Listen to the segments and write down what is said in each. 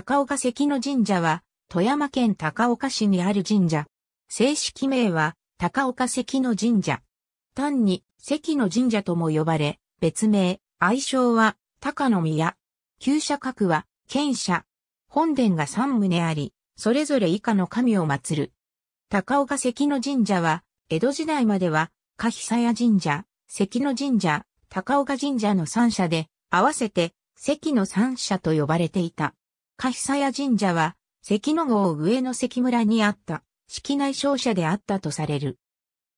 高岡関の神社は、富山県高岡市にある神社。正式名は、高岡関の神社。単に、関の神社とも呼ばれ、別名、愛称は、高の宮。旧社格は、県社。本殿が三棟あり、それぞれ以下の神を祀る。高岡関の神社は、江戸時代までは、下久屋神社、関の神社、高岡神社の三社で、合わせて、関の三社と呼ばれていた。カ久屋神社は、関野郷上野関村にあった、式内商社であったとされる。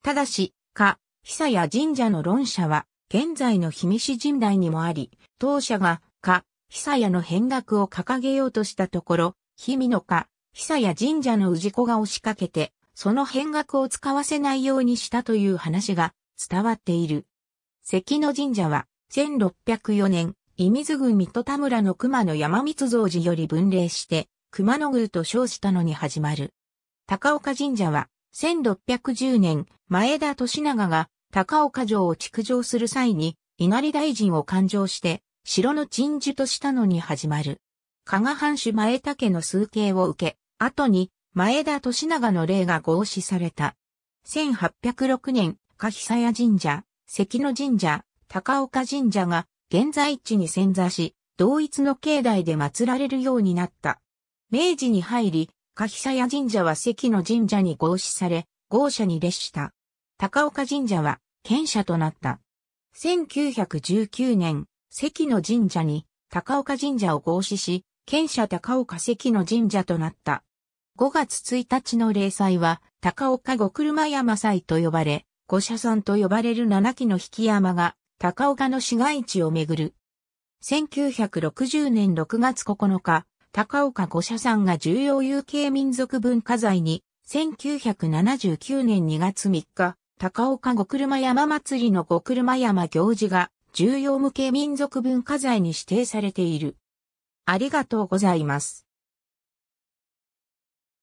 ただし、か、久屋神社の論者は、現在の氷見市神代にもあり、当社が、か、久屋の変額を掲げようとしたところ、氷見のか、久屋神社の氏子が押しかけて、その変額を使わせないようにしたという話が伝わっている。関野神社は、1604年、伊水郡水戸田村の熊野山光造寺より分霊して、熊野宮と称したのに始まる。高岡神社は、1610年、前田利長が高岡城を築城する際に、稲荷大臣を勘定して、城の鎮守としたのに始まる。加賀藩主前田家の数形を受け、後に前田利長の霊が合祀された。1806年、下久神社、関野神社、高岡神社が現在地に潜座し、同一の境内で祀られるようになった。明治に入り、柿ヒサ神社は関の神社に合祀され、合社に列した。高岡神社は、県社となった。1919年、関の神社に、高岡神社を合祀し、県社高岡関の神社となった。5月1日の例祭は、高岡五車山祭と呼ばれ、五社山と呼ばれる七基の引山が高岡の市街地をめぐる。1960年6月9日、高岡五社山が重要有形民族文化財に、1979年2月3日、高岡五車山祭りの五車山行事が重要無形民族文化財に指定されている。ありがとうございます。